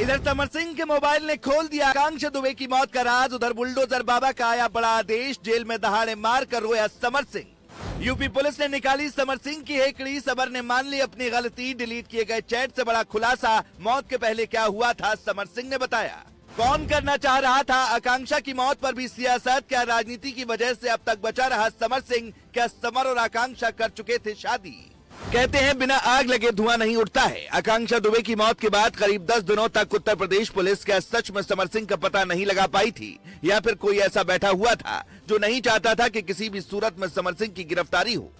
इधर तमर सिंह के मोबाइल ने खोल दिया आकांक्षा दुबे की मौत का राज उधर बुलडोजर बाबा का आया बड़ा आदेश जेल में दहाड़े मार कर रोया समर सिंह यूपी पुलिस ने निकाली समर सिंह की हेकड़ी समर ने मान ली अपनी गलती डिलीट किए गए चैट से बड़ा खुलासा मौत के पहले क्या हुआ था समर सिंह ने बताया कौन करना चाह रहा था आकांक्षा की मौत पर भी सियासत क्या राजनीति की वजह से अब तक बचा रहा समर सिंह क्या समर और आकांक्षा कर चुके थे शादी कहते हैं बिना आग लगे धुआं नहीं उठता है आकांक्षा दुबे की मौत के बाद करीब 10 दिनों तक उत्तर प्रदेश पुलिस के सच में समर सिंह का पता नहीं लगा पाई थी या फिर कोई ऐसा बैठा हुआ था जो नहीं चाहता था कि किसी भी सूरत में समर सिंह की गिरफ्तारी हो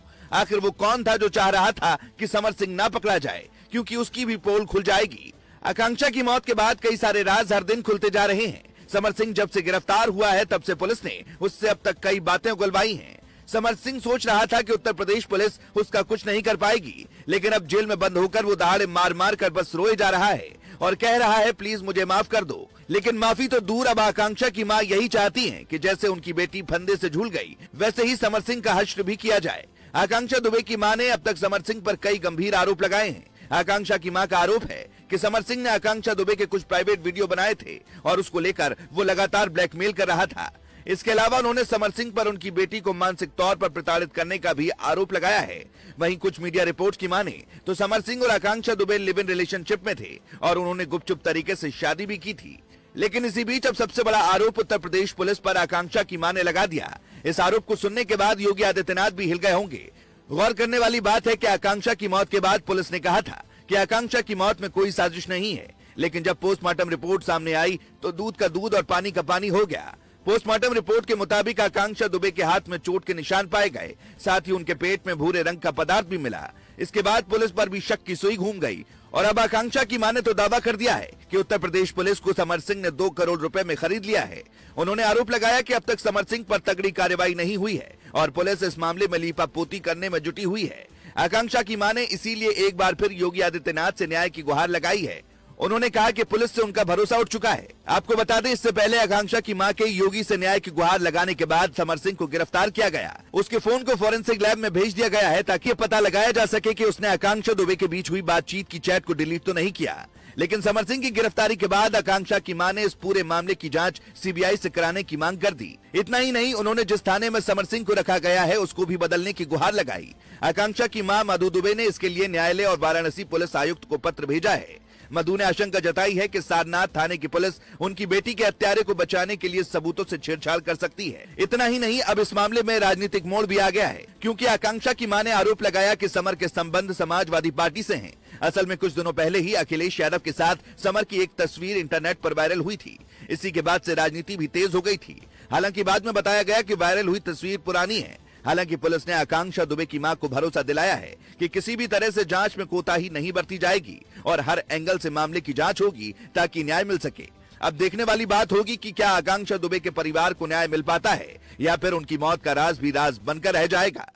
आखिर वो कौन था जो चाह रहा था कि समर सिंह ना पकड़ा जाए क्योंकि उसकी भी पोल खुल जाएगी आकांक्षा की मौत के बाद कई सारे राज हर दिन खुलते जा रहे हैं समर सिंह जब से गिरफ्तार हुआ है तब से पुलिस ने उससे अब तक कई बातें उगलवाई हैं समर सिंह सोच रहा था कि उत्तर प्रदेश पुलिस उसका कुछ नहीं कर पाएगी लेकिन अब जेल में बंद होकर वो दहाड़े मार मार कर बस रोए जा रहा है और कह रहा है प्लीज मुझे माफ कर दो लेकिन माफी तो दूर अब आकांक्षा की माँ यही चाहती है की जैसे उनकी बेटी फंदे ऐसी झूल गयी वैसे ही समर सिंह का हश्र भी किया जाए आकांक्षा दुबे की माँ ने अब तक समर सिंह आरोप कई गंभीर आरोप लगाए हैं आकांक्षा की मां का आरोप है कि समर सिंह ने आकांक्षा दुबे के कुछ प्राइवेट वीडियो बनाए थे और उसको लेकर वो लगातार ब्लैकमेल कर रहा था इसके अलावा उन्होंने समर सिंह पर उनकी बेटी को मानसिक तौर पर प्रताड़ित करने का भी आरोप लगाया है वहीं कुछ मीडिया रिपोर्ट की माने तो समर सिंह और Akanksha Dubey live in relationship में थे और उन्होंने गुपचुप तरीके से शादी भी की थी लेकिन इसी बीच अब सबसे बड़ा आरोप उत्तर प्रदेश पुलिस पर आकांक्षा की माने ने लगा दिया इस आरोप को सुनने के बाद योगी आदित्यनाथ भी हिल गए होंगे गौर करने वाली बात है कि आकांक्षा की मौत के बाद पुलिस ने कहा था कि आकांक्षा की मौत में कोई साजिश नहीं है लेकिन जब पोस्टमार्टम रिपोर्ट सामने आई तो दूध का दूध और पानी का पानी हो गया पोस्टमार्टम रिपोर्ट के मुताबिक आकांक्षा दुबे के हाथ में चोट के निशान पाए गए साथ ही उनके पेट में भूरे रंग का पदार्थ भी मिला इसके बाद पुलिस पर भी शक की सुई घूम गई और अब आकांक्षा की माने तो दावा कर दिया है कि उत्तर प्रदेश पुलिस को समर सिंह ने दो करोड़ रुपए में खरीद लिया है उन्होंने आरोप लगाया कि अब तक समर सिंह पर तगड़ी कार्रवाई नहीं हुई है और पुलिस इस मामले में लीपापोती करने में जुटी हुई है आकांक्षा की माने इसीलिए एक बार फिर योगी आदित्यनाथ से न्याय की गुहार लगाई है उन्होंने कहा कि पुलिस से उनका भरोसा उठ चुका है आपको बता दें इससे पहले आकांक्षा की मां के योगी से न्याय की गुहार लगाने के बाद समर सिंह को गिरफ्तार किया गया उसके फोन को फोरेंसिक लैब में भेज दिया गया है ताकि पता लगाया जा सके कि उसने आकांक्षा दुबे के बीच हुई बातचीत की चैट को डिलीट तो नहीं किया लेकिन समर सिंह की गिरफ्तारी के बाद आकांक्षा की मां ने इस पूरे मामले की जांच सीबीआई से कराने की मांग कर दी इतना ही नहीं उन्होंने जिस थाने में समर सिंह को रखा गया है उसको भी बदलने की गुहार लगाई आकांक्षा की मां मधु दुबे ने इसके लिए न्यायालय और वाराणसी पुलिस आयुक्त को पत्र भेजा है मधु ने आशंका जताई है कि सारनाथ थाने की पुलिस उनकी बेटी के हत्यारे को बचाने के लिए सबूतों से छेड़छाड़ कर सकती है इतना ही नहीं अब इस मामले में राजनीतिक मोड़ भी आ गया है क्योंकि आकांक्षा की मां ने आरोप लगाया कि समर के संबंध समाजवादी पार्टी से हैं असल में कुछ दिनों पहले ही अखिलेश यादव के साथ समर की एक तस्वीर इंटरनेट पर वायरल हुई थी इसी के बाद से राजनीति भी तेज हो गई थी हालांकि बाद में बताया गया कि वायरल हुई तस्वीर पुरानी है हालांकि पुलिस ने आकांक्षा दुबे की मां को भरोसा दिलाया है कि किसी भी तरह से जांच में कोताही नहीं बरती जाएगी और हर एंगल से मामले की जांच होगी ताकि न्याय मिल सके अब देखने वाली बात होगी कि क्या आकांक्षा दुबे के परिवार को न्याय मिल पाता है या फिर उनकी मौत का राज भी राज बनकर रह जाएगा